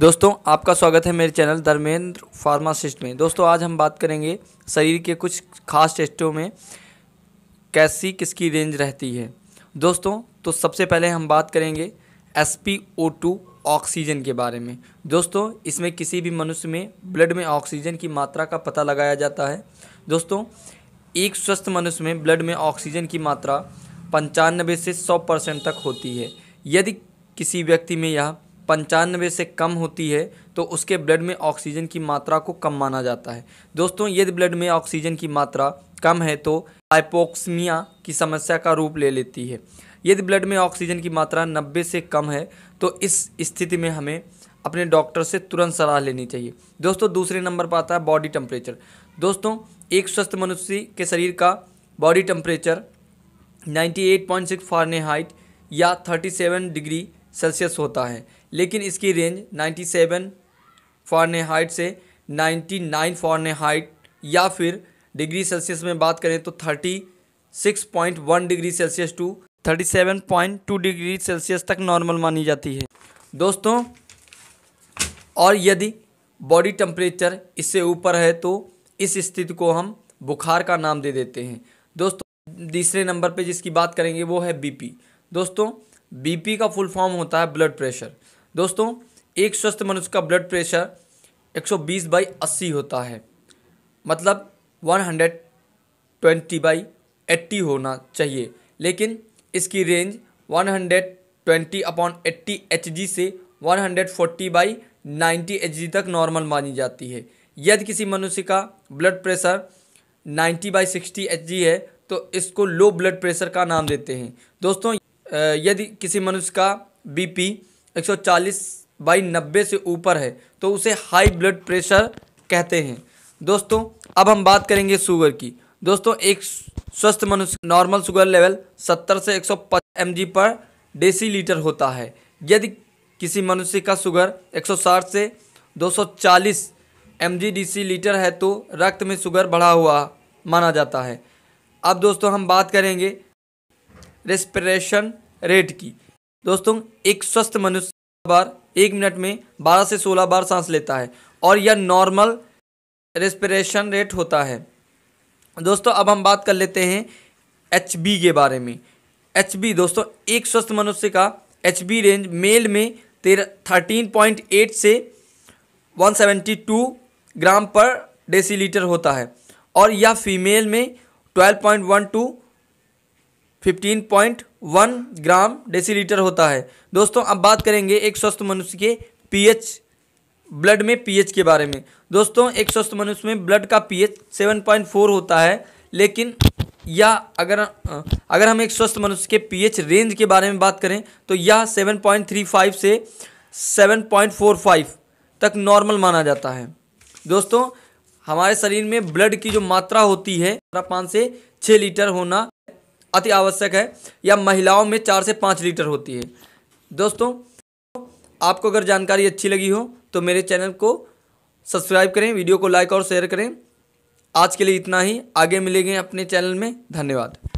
दोस्तों आपका स्वागत है मेरे चैनल धर्मेंद्र फार्मासिस्ट में दोस्तों आज हम बात करेंगे शरीर के कुछ खास टेस्टों में कैसी किसकी रेंज रहती है दोस्तों तो सबसे पहले हम बात करेंगे एस ऑक्सीजन के बारे में दोस्तों इसमें किसी भी मनुष्य में ब्लड में ऑक्सीजन की मात्रा का पता लगाया जाता है दोस्तों एक स्वस्थ मनुष्य में ब्लड में ऑक्सीजन की मात्रा पंचानबे से सौ परसेंट तक होती है यदि किसी व्यक्ति में यह पंचानवे से कम होती है तो उसके ब्लड में ऑक्सीजन की मात्रा को कम माना जाता है दोस्तों यदि ब्लड में ऑक्सीजन की मात्रा कम है तो हाइपोक्समिया की समस्या का रूप ले लेती है यदि ब्लड में ऑक्सीजन की मात्रा 90 से कम है तो इस स्थिति में हमें अपने डॉक्टर से तुरंत सलाह लेनी चाहिए दोस्तों दूसरे नंबर पर आता है बॉडी टेम्परेचर दोस्तों एक स्वस्थ मनुष्य के शरीर का बॉडी टेम्परेचर 98.6 फारेनहाइट या 37 डिग्री सेल्सियस होता है लेकिन इसकी रेंज 97 सेवन हाइट से 99 नाइन हाइट या फिर डिग्री सेल्सियस में बात करें तो 36.1 degree Celsius to 37.2 degree Celsius तक नॉर्मल मानी जाती है दोस्तों और यदि बॉडी टेम्परेचर इससे ऊपर है तो इस स्थिति को हम बुखार का नाम दे देते हैं दोस्तों तीसरे नंबर पे जिसकी बात करेंगे वो है बीपी दोस्तों बीपी का फुल फॉर्म होता है ब्लड प्रेशर दोस्तों एक स्वस्थ मनुष्य का ब्लड प्रेशर 120 बाई अस्सी होता है मतलब 120 बाई एट्टी होना चाहिए लेकिन इसकी रेंज 120 अपॉन एट्टी एच से 140 बाई नाइन्टी एच तक नॉर्मल मानी जाती है यदि किसी मनुष्य का blood pressure 90 by sixty H है तो इसको लो ब्लड प्रेशर का नाम देते हैं दोस्तों यदि किसी मनुष्य का बीपी 140 बाई 90 से ऊपर है तो उसे हाई ब्लड प्रेशर कहते हैं दोस्तों अब हम बात करेंगे शुगर की दोस्तों एक स्वस्थ मनुष्य नॉर्मल शुगर लेवल 70 से 150 एमजी पर डेसीलीटर होता है यदि किसी मनुष्य का शुगर 160 से 240 एमजी लीटर है तो रक्त में शुगर बढ़ा हुआ माना जाता है अब दोस्तों हम बात करेंगे रेस्पिरेशन रेट की दोस्तों एक स्वस्थ मनुष्य बार एक मिनट में 12 से 16 बार सांस लेता है और यह नॉर्मल रेस्पिरेशन रेट होता है दोस्तों अब हम बात कर लेते हैं एच के बारे में एच दोस्तों एक स्वस्थ मनुष्य का एच रेंज मेल में तेरह थर्टीन पॉइंट एट से one seventy two gram per decilitre होता है और यह फीमेल में twelve point one to fifteen point one gram decilitre होता है दोस्तों अब बात करेंगे एक स्वस्थ मनुष्य के पीएच ब्लड में पीएच के बारे में दोस्तों एक स्वस्थ मनुष्य में ब्लड का पीएच 7.4 होता है लेकिन यह अगर अगर हम एक स्वस्थ मनुष्य के पीएच रेंज के बारे में बात करें तो यह 7.35 से 7.45 तक नॉर्मल माना जाता है दोस्तों हमारे शरीर में ब्लड की जो मात्रा होती है पाँच से छः लीटर होना अति आवश्यक है या महिलाओं में चार से पाँच लीटर होती है दोस्तों आपको अगर जानकारी अच्छी लगी हो तो मेरे चैनल को सब्सक्राइब करें वीडियो को लाइक और शेयर करें आज के लिए इतना ही आगे मिलेंगे अपने चैनल में धन्यवाद